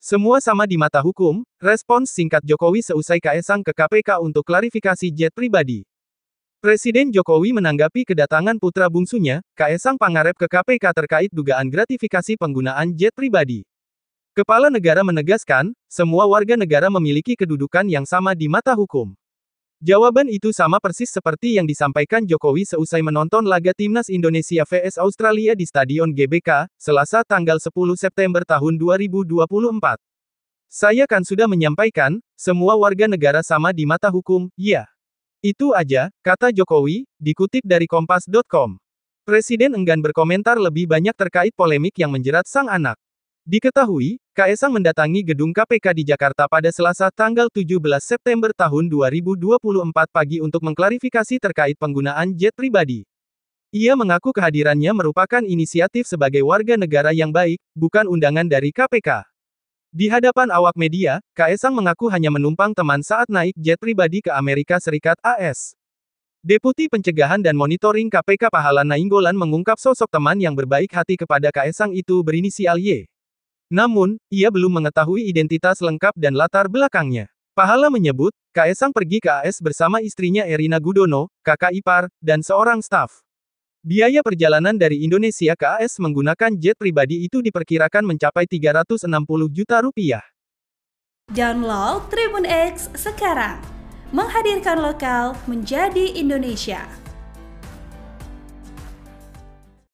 Semua sama di mata hukum, respons singkat Jokowi seusai Kaesang ke KPK untuk klarifikasi jet pribadi. Presiden Jokowi menanggapi kedatangan putra bungsunya, Kaesang Pangarep ke KPK terkait dugaan gratifikasi penggunaan jet pribadi. Kepala negara menegaskan, semua warga negara memiliki kedudukan yang sama di mata hukum. Jawaban itu sama persis seperti yang disampaikan Jokowi seusai menonton laga Timnas Indonesia vs Australia di Stadion GBK, Selasa tanggal 10 September tahun 2024. Saya kan sudah menyampaikan, semua warga negara sama di mata hukum, ya. Itu aja, kata Jokowi, dikutip dari Kompas.com. Presiden enggan berkomentar lebih banyak terkait polemik yang menjerat sang anak. Diketahui, Kaesang mendatangi gedung KPK di Jakarta pada Selasa tanggal 17 September tahun 2024 pagi untuk mengklarifikasi terkait penggunaan jet pribadi. Ia mengaku kehadirannya merupakan inisiatif sebagai warga negara yang baik, bukan undangan dari KPK. Di hadapan awak media, Kaesang mengaku hanya menumpang teman saat naik jet pribadi ke Amerika Serikat AS. Deputi Pencegahan dan Monitoring KPK Pahala Nainggolan mengungkap sosok teman yang berbaik hati kepada Kaesang itu berinisial Y. Namun, ia belum mengetahui identitas lengkap dan latar belakangnya. Pahala menyebut, Kaesang pergi ke AS bersama istrinya Erina Gudono, kakak ipar, dan seorang staf. Biaya perjalanan dari Indonesia ke AS menggunakan jet pribadi itu diperkirakan mencapai 360 juta rupiah. Download Tribun X sekarang. Menghadirkan lokal menjadi Indonesia.